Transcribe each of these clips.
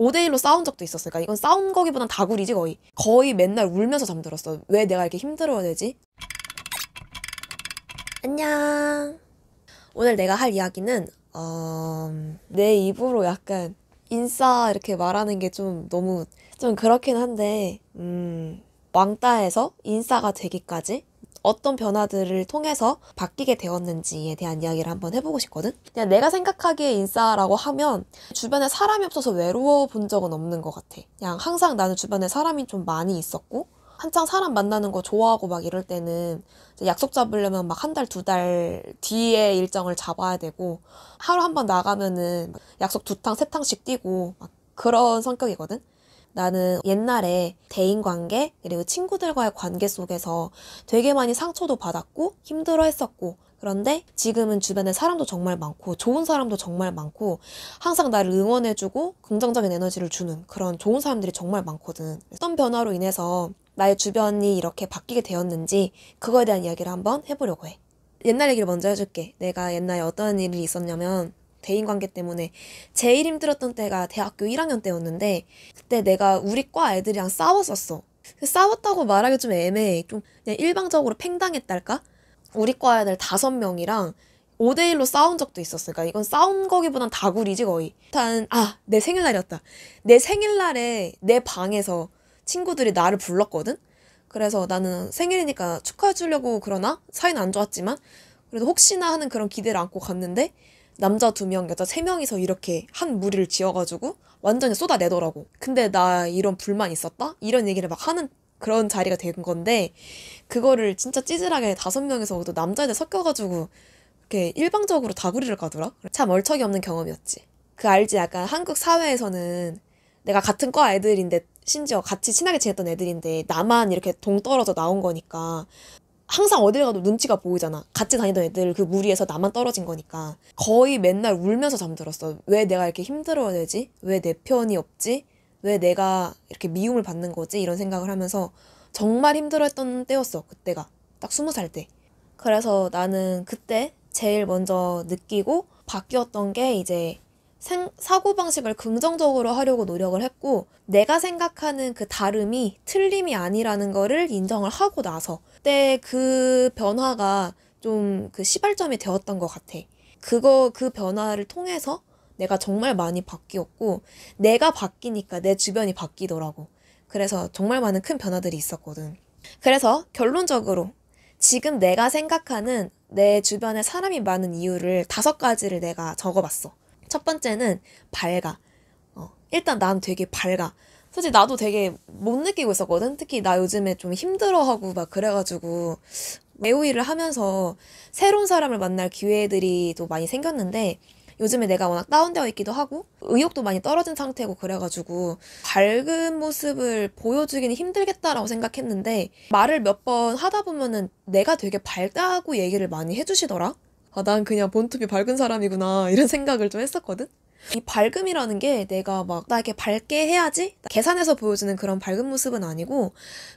5대1로 싸운 적도 있었으니까 이건 싸운 거기보단 다구리지 거의 거의 맨날 울면서 잠들었어 왜 내가 이렇게 힘들어야 되지? 안녕 오늘 내가 할 이야기는 어... 내 입으로 약간 인싸 이렇게 말하는 게 좀 너무 좀 그렇긴 한데 음... 왕따에서 인싸가 되기까지 어떤 변화들을 통해서 바뀌게 되었는지에 대한 이야기를 한번 해보고 싶거든. 그냥 내가 생각하기에 인싸라고 하면 주변에 사람이 없어서 외로워 본 적은 없는 것 같아. 그냥 항상 나는 주변에 사람이 좀 많이 있었고 한창 사람 만나는 거 좋아하고 막 이럴 때는 약속 잡으려면 막 한 달, 두 달 뒤에 일정을 잡아야 되고 하루 한번 나가면은 약속 두 탕, 세 탕씩 뛰고 막 그런 성격이거든. 나는 옛날에 대인 관계, 그리고 친구들과의 관계 속에서 되게 많이 상처도 받았고, 힘들어 했었고, 그런데 지금은 주변에 사람도 정말 많고 좋은 사람도 정말 많고 항상 나를 응원해주고 긍정적인 에너지를 주는 그런 좋은 사람들이 정말 많거든. 어떤 변화로 인해서 나의 주변이 이렇게 바뀌게 되었는지 그거에 대한 이야기를 한번 해보려고 해. 옛날 얘기를 먼저 해줄게. 내가 옛날에 어떤 일이 있었냐면 대인관계 때문에 제일 힘들었던 때가 대학교 1학년 때였는데 그때 내가 우리 과 애들이랑 싸웠었어. 그 싸웠다고 말하기 좀 애매해. 좀 그냥 일방적으로 팽당했달까? 우리 과 애들 다섯 명이랑 5대1로 싸운 적도 있었어. 그러니까 이건 싸운 거기보단 다구리지 거의. 일단 아, 내 생일날이었다. 내 생일날에 내 방에서 친구들이 나를 불렀거든? 그래서 나는 생일이니까 축하해주려고 그러나 사이는 안 좋았지만 그래도 혹시나 하는 그런 기대를 안고 갔는데 남자 두 명, 여자 세 명이서 이렇게 한 무리를 지어가지고 완전히 쏟아내더라고. 근데 나 이런 불만 있었다? 이런 얘기를 막 하는 그런 자리가 된 건데 그거를 진짜 찌질하게 다섯 명에서 모도 남자애들 섞여가지고 이렇게 일방적으로 다구리를 가더라. 참 얼척이 없는 경험이었지. 그 알지 약간 한국 사회에서는 내가 같은 과 애들인데 심지어 같이 친하게 지냈던 애들인데 나만 이렇게 동떨어져 나온 거니까 항상 어딜 가도 눈치가 보이잖아. 같이 다니던 애들 그 무리에서 나만 떨어진 거니까. 거의 맨날 울면서 잠들었어. 왜 내가 이렇게 힘들어야 되지? 왜 내 편이 없지? 왜 내가 이렇게 미움을 받는 거지? 이런 생각을 하면서 정말 힘들어했던 때였어. 그때가. 딱 스무 살 때. 그래서 나는 그때 제일 먼저 느끼고 바뀌었던 게 이제 생, 사고방식을 긍정적으로 하려고 노력을 했고 내가 생각하는 그 다름이 틀림이 아니라는 거를 인정을 하고 나서 그때 그 변화가 좀 그 시발점이 되었던 것 같아. 그거 그 변화를 통해서 내가 정말 많이 바뀌었고 내가 바뀌니까 내 주변이 바뀌더라고. 그래서 정말 많은 큰 변화들이 있었거든. 그래서 결론적으로 지금 내가 생각하는 내 주변에 사람이 많은 이유를 다섯 가지를 내가 적어봤어. 첫 번째는 밝아. 어, 일단 난 되게 밝아. 솔직히 나도 되게 못 느끼고 있었거든. 특히 나 요즘에 좀 힘들어하고 막 그래가지고 매우 일을 하면서 새로운 사람을 만날 기회들이 또 많이 생겼는데 요즘에 내가 워낙 다운되어 있기도 하고 의욕도 많이 떨어진 상태고 그래가지고 밝은 모습을 보여주기는 힘들겠다라고 생각했는데 말을 몇 번 하다 보면은 내가 되게 밝다고 얘기를 많이 해주시더라. 아, 난 그냥 본투비 밝은 사람이구나. 이런 생각을 좀 했었거든? 이 밝음이라는 게 내가 막, 나 이렇게 밝게 해야지? 계산해서 보여주는 그런 밝은 모습은 아니고,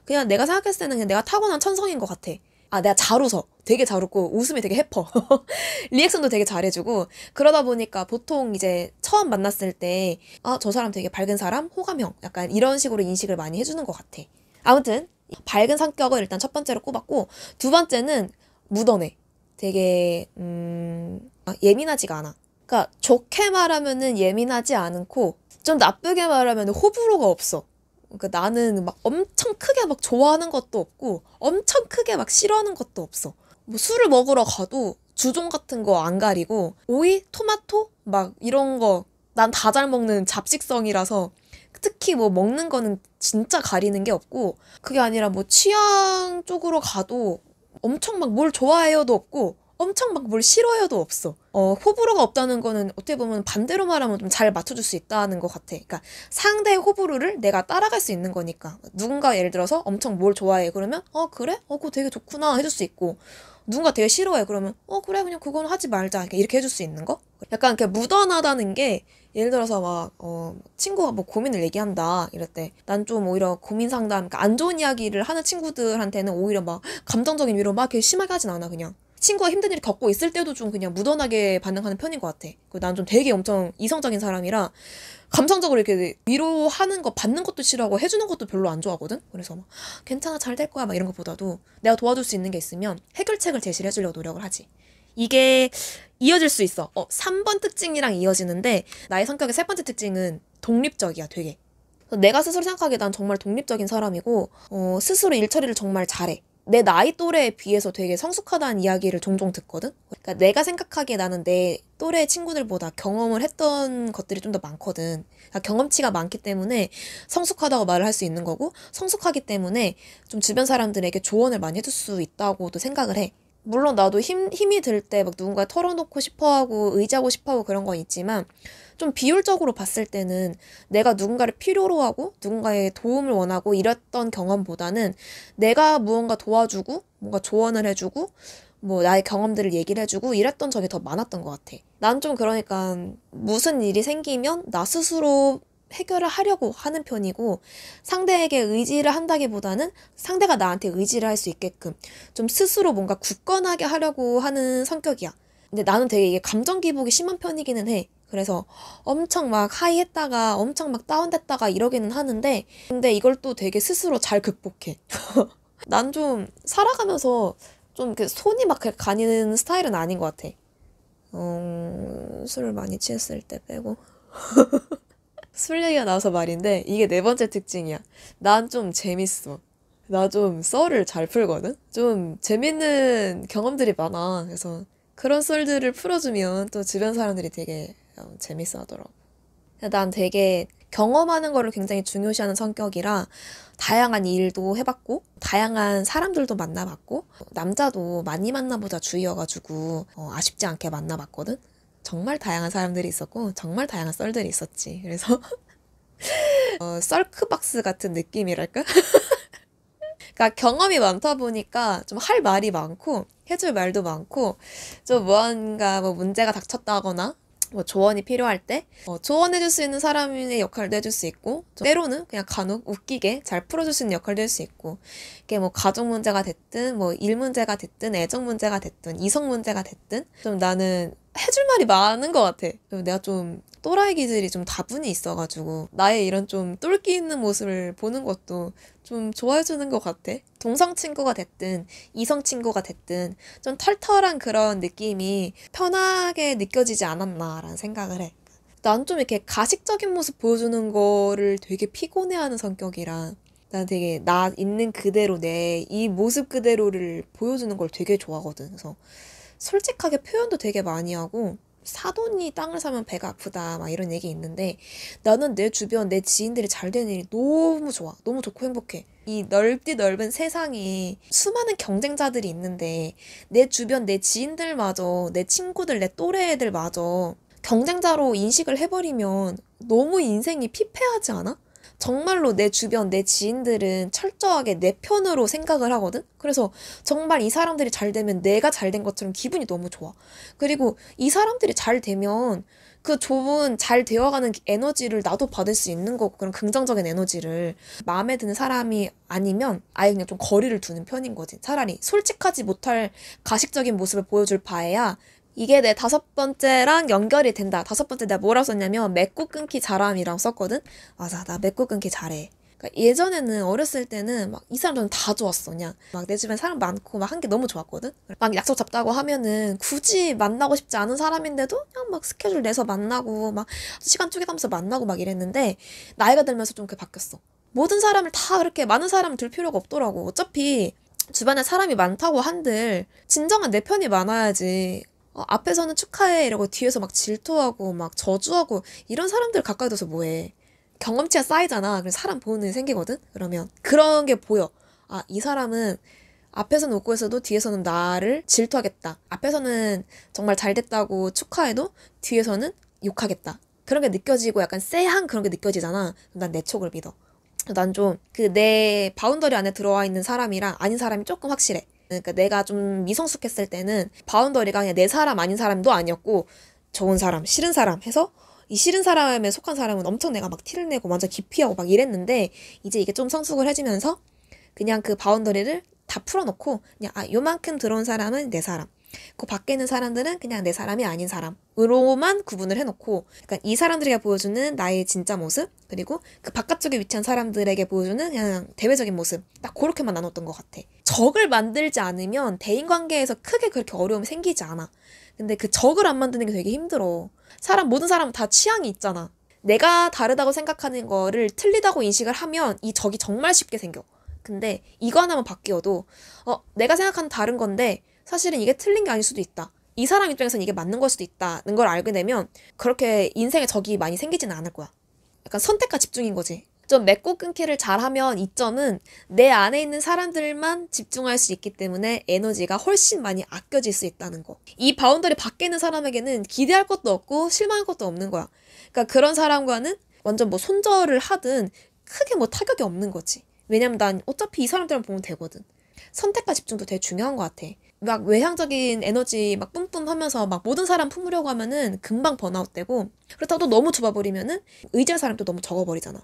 그냥 내가 생각했을 때는 그냥 내가 타고난 천성인 것 같아. 아, 내가 잘 웃어. 되게 잘 웃고, 웃음이 되게 해퍼. 리액션도 되게 잘해주고, 그러다 보니까 보통 이제 처음 만났을 때, 아, 저 사람 되게 밝은 사람? 호감형. 약간 이런 식으로 인식을 많이 해주는 것 같아. 아무튼, 밝은 성격을 일단 첫 번째로 꼽았고, 두 번째는 묻어내. 되게 음, 아, 예민하지가 않아. 그러니까 좋게 말하면은 예민하지 않고 좀 나쁘게 말하면 호불호가 없어. 그러니까 나는 막 엄청 크게 막 좋아하는 것도 없고 엄청 크게 막 싫어하는 것도 없어. 뭐 술을 먹으러 가도 주종 같은 거 안 가리고 오이, 토마토 막 이런 거 난 다 잘 먹는 잡식성이라서 특히 뭐 먹는 거는 진짜 가리는 게 없고 그게 아니라 뭐 취향 쪽으로 가도 엄청 막 뭘 좋아해요도 없고 엄청 막 뭘싫어해도 없어. 어, 호불호가 없다는 거는 어떻게 보면 반대로 말하면 좀 잘 맞춰줄 수 있다는 것 같아. 그러니까 상대의 호불호를 내가 따라갈 수 있는 거니까. 누군가 예를 들어서 엄청 뭘 좋아해. 그러면, 어, 그래? 어, 그거 되게 좋구나. 해줄 수 있고. 누군가 되게 싫어해. 그러면, 어, 그래. 그냥 그건 하지 말자. 이렇게 해줄 수 있는 거? 약간 이렇게 무던하다는 게 예를 들어서 막, 어, 친구가 뭐 고민을 얘기한다, 이럴 때, 난 좀 오히려 고민 상담, 그러니까 안 좋은 이야기를 하는 친구들한테는 오히려 막, 감정적인 위로 막 이렇게 심하게 하진 않아, 그냥. 친구가 힘든 일을 겪고 있을 때도 좀 그냥 무던하게 반응하는 편인 것 같아. 그 난좀 되게 엄청 이성적인 사람이라 감성적으로 이렇게 위로하는 거 받는 것도 싫어하고 해주는 것도 별로 안 좋아하거든. 그래서 막 괜찮아 잘 될 거야 막 이런 것보다도 내가 도와줄 수 있는 게 있으면 해결책을 제시를 해주려고 노력을 하지. 이게 이어질 수 있어. 어, 3번 특징이랑 이어지는데 나의 성격의 세 번째 특징은 독립적이야 되게. 내가 스스로 생각하기에 난 정말 독립적인 사람이고 어, 스스로 일처리를 정말 잘해. 내 나이 또래에 비해서 되게 성숙하다는 이야기를 종종 듣거든? 그러니까 내가 생각하기에 나는 내 또래 친구들보다 경험을 했던 것들이 좀 더 많거든. 그러니까 경험치가 많기 때문에 성숙하다고 말을 할 수 있는 거고, 성숙하기 때문에 좀 주변 사람들에게 조언을 많이 해줄 수 있다고도 생각을 해. 물론 나도 힘, 힘이 들 때 막 누군가 털어놓고 싶어 하고 의지하고 싶어 하고 그런 건 있지만 좀 비율적으로 봤을 때는 내가 누군가를 필요로 하고 누군가의 도움을 원하고 이랬던 경험보다는 내가 무언가 도와주고 뭔가 조언을 해주고 뭐 나의 경험들을 얘기를 해주고 이랬던 적이 더 많았던 것 같아. 난 좀 그러니까 무슨 일이 생기면 나 스스로 해결을 하려고 하는 편이고 상대에게 의지를 한다기보다는 상대가 나한테 의지를 할 수 있게끔 좀 스스로 뭔가 굳건하게 하려고 하는 성격이야. 근데 나는 되게 이게 감정 기복이 심한 편이기는 해. 그래서 엄청 막 하이 했다가 엄청 막 다운됐다가 이러기는 하는데 근데 이걸 또 되게 스스로 잘 극복해. 난 좀 살아가면서 좀 그 손이 막 가니는 스타일은 아닌 것 같아. 어, 술을 많이 취했을 때 빼고. 술 얘기가 나와서 말인데 이게 네 번째 특징이야. 난 좀 재밌어. 나 좀 썰을 잘 풀거든? 좀 재밌는 경험들이 많아. 그래서 그런 썰들을 풀어주면 또 주변 사람들이 되게 어, 재밌어 하더라고. 난 되게 경험하는 거를 굉장히 중요시하는 성격이라 다양한 일도 해봤고 다양한 사람들도 만나봤고 남자도 많이 만나보자 주의여가지고 어, 아쉽지 않게 만나봤거든 정말 다양한 사람들이 있었고 정말 다양한 썰들이 있었지. 그래서 어, 썰크박스 같은 느낌이랄까? 그러니까 경험이 많다 보니까 좀 할 말이 많고 해줄 말도 많고 좀 무언가 뭐 문제가 닥쳤다거나 뭐 조언이 필요할 때 어, 조언해줄 수 있는 사람의 역할도 해줄 수 있고 때로는 그냥 간혹 웃기게 잘 풀어줄 수 있는 역할도 할수 있고 이게 뭐 가족 문제가 됐든 뭐 일 문제가 됐든 애정 문제가 됐든 이성 문제가 됐든 좀 나는 해줄 말이 많은 것 같아. 내가 좀 또라이 기질이 좀 다분히 있어가지고 나의 이런 좀 똘끼 있는 모습을 보는 것도 좀 좋아해주는 것 같아. 동성 친구가 됐든 이성 친구가 됐든 좀 털털한 그런 느낌이 편하게 느껴지지 않았나라는 생각을 해. 난 좀 이렇게 가식적인 모습 보여주는 거를 되게 피곤해하는 성격이라 난 되게 나 있는 그대로 내 이 모습 그대로를 보여주는 걸 되게 좋아하거든. 그래서 솔직하게 표현도 되게 많이 하고 사돈이 땅을 사면 배가 아프다 막 이런 얘기 있는데 나는 내 주변 내 지인들이 잘 되는 일이 너무 좋아 너무 좋고 행복해 이 넓디 넓은 세상에 수많은 경쟁자들이 있는데 내 주변 내 지인들마저 내 친구들 내 또래 애들마저 경쟁자로 인식을 해버리면 너무 인생이 피폐하지 않아? 정말로 내 주변, 내 지인들은 철저하게 내 편으로 생각을 하거든? 그래서 정말 이 사람들이 잘 되면 내가 잘 된 것처럼 기분이 너무 좋아. 그리고 이 사람들이 잘 되면 그 좁은 잘 되어가는 에너지를 나도 받을 수 있는 거고 그런 긍정적인 에너지를 마음에 드는 사람이 아니면 아예 그냥 좀 거리를 두는 편인 거지 차라리 솔직하지 못할 가식적인 모습을 보여줄 바에야 이게 내 다섯 번째랑 연결이 된다. 다섯 번째 내가 뭐라 썼냐면 맺고 끊기 잘함이랑 썼거든. 맞아, 나 맺고 끊기 잘해. 그러니까 예전에는 어렸을 때는 막 이 사람 저는 다 좋았어 그냥 막내 주변 사람 많고 막 한 게 너무 좋았거든 막 약속 잡다고 하면은 굳이 만나고 싶지 않은 사람인데도 그냥 막 스케줄 내서 만나고 막 시간 쪼개가면서 만나고 막 이랬는데 나이가 들면서 좀 그게 바뀌었어 모든 사람을 다 그렇게 많은 사람을 둘 필요가 없더라고 어차피 주변에 사람이 많다고 한들 진정한 내 편이 많아야지 어, 앞에서는 축하해 이러고 뒤에서 막 질투하고 막 저주하고 이런 사람들 가까이 둬서 뭐해 경험치가 쌓이잖아 그래서 사람 보는 눈이 생기거든 그러면 그런 게 보여 아이 사람은 앞에서는 웃고 있어도 뒤에서는 나를 질투하겠다 앞에서는 정말 잘 됐다고 축하해도 뒤에서는 욕하겠다 그런 게 느껴지고 약간 쎄한 그런 게 느껴지잖아 난 내 촉을 믿어 난 좀 그 내 바운더리 안에 들어와 있는 사람이랑 아닌 사람이 조금 확실해 그러니까 내가 좀 미성숙했을 때는 바운더리가 그냥 내 사람 아닌 사람도 아니었고 좋은 사람, 싫은 사람 해서 이 싫은 사람에 속한 사람은 엄청 내가 막 티를 내고 완전 기피하고 막 이랬는데 이제 이게 좀 성숙을 해지면서 그냥 그 바운더리를 다 풀어놓고 그냥 아 요만큼 들어온 사람은 내 사람 그 밖에 있는 사람들은 그냥 내 사람이 아닌 사람으로만 구분을 해놓고 그니까이 사람들에게 보여주는 나의 진짜 모습 그리고 그 바깥쪽에 위치한 사람들에게 보여주는 그냥 대외적인 모습 딱 그렇게만 나눴던 것 같아 적을 만들지 않으면 대인관계에서 크게 그렇게 어려움이 생기지 않아 근데 그 적을 안 만드는 게 되게 힘들어 사람 모든 사람 은다 취향이 있잖아 내가 다르다고 생각하는 거를 틀리다고 인식을 하면 이 적이 정말 쉽게 생겨 근데 이거 하나만 바뀌어도 어 내가 생각하는 다른 건데 사실은 이게 틀린 게 아닐 수도 있다. 이 사람 입장에서는 이게 맞는 걸 수도 있다는 걸 알게 되면 그렇게 인생에 적이 많이 생기지는 않을 거야. 약간 선택과 집중인 거지. 좀 맺고 끊기를 잘하면 이점은 내 안에 있는 사람들만 집중할 수 있기 때문에 에너지가 훨씬 많이 아껴질 수 있다는 거. 이 바운더리 밖에 있는 사람에게는 기대할 것도 없고 실망할 것도 없는 거야. 그러니까 그런 사람과는 완전 뭐 손절을 하든 크게 뭐 타격이 없는 거지. 왜냐면 난 어차피 이 사람들만 보면 되거든. 선택과 집중도 되게 중요한 것 같아. 막 외향적인 에너지 막 뿜뿜 하면서 막 모든 사람 품으려고 하면은 금방 번아웃 되고 그렇다고 또 너무 좁아버리면은 의지할 사람도 너무 적어버리잖아.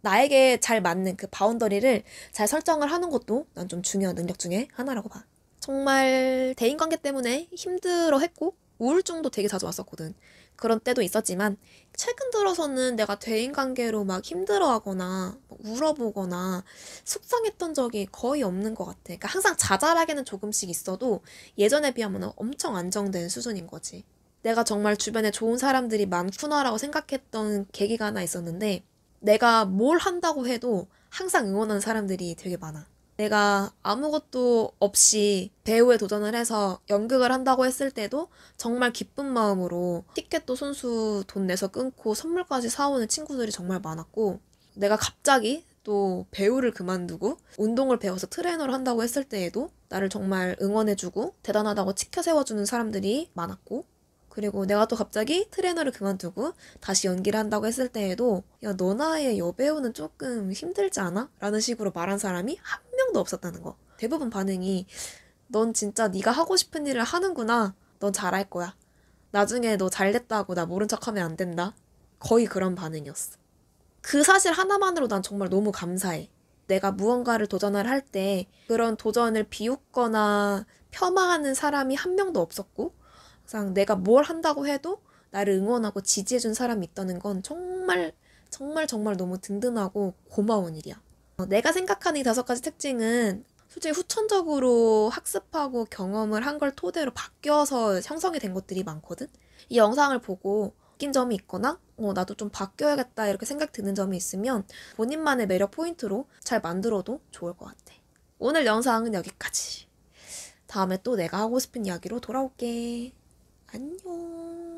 나에게 잘 맞는 그 바운더리를 잘 설정을 하는 것도 난 좀 중요한 능력 중에 하나라고 봐. 정말 대인관계 때문에 힘들어 했고 우울증도 되게 자주 왔었거든. 그런 때도 있었지만 최근 들어서는 내가 대인관계로 막 힘들어하거나 울어보거나 속상했던 적이 거의 없는 것 같아. 그러니까 항상 자잘하게는 조금씩 있어도 예전에 비하면 엄청 안정된 수준인 거지. 내가 정말 주변에 좋은 사람들이 많구나라고 생각했던 계기가 하나 있었는데 내가 뭘 한다고 해도 항상 응원하는 사람들이 되게 많아. 내가 아무것도 없이 배우에 도전을 해서 연극을 한다고 했을 때도 정말 기쁜 마음으로 티켓도 손수돈 내서 끊고 선물까지 사오는 친구들이 정말 많았고 내가 갑자기 또 배우를 그만두고 운동을 배워서 트레이너를 한다고 했을 때에도 나를 정말 응원해주고 대단하다고 치켜 세워주는 사람들이 많았고 그리고 내가 또 갑자기 트레이너를 그만두고 다시 연기를 한다고 했을 때에도 야 너나의 여배우는 조금 힘들지 않아? 라는 식으로 말한 사람이 한 명도 없었다는 거 대부분 반응이 넌 진짜 네가 하고 싶은 일을 하는구나 넌 잘할 거야 나중에 너 잘됐다고 나 모른 척하면 안 된다 거의 그런 반응이었어 그 사실 하나만으로 난 정말 너무 감사해 내가 무언가를 도전을 할 때 그런 도전을 비웃거나 폄하하는 사람이 한 명도 없었고 항상 내가 뭘 한다고 해도 나를 응원하고 지지해준 사람이 있다는 건 정말 정말 정말 너무 든든하고 고마운 일이야. 어, 내가 생각하는 이 다섯 가지 특징은 솔직히 후천적으로 학습하고 경험을 한 걸 토대로 바뀌어서 형성이 된 것들이 많거든. 이 영상을 보고 웃긴 점이 있거나 어, 나도 좀 바뀌어야겠다 이렇게 생각 드는 점이 있으면 본인만의 매력 포인트로 잘 만들어도 좋을 것 같아. 오늘 영상은 여기까지. 다음에 또 내가 하고 싶은 이야기로 돌아올게. 안녕.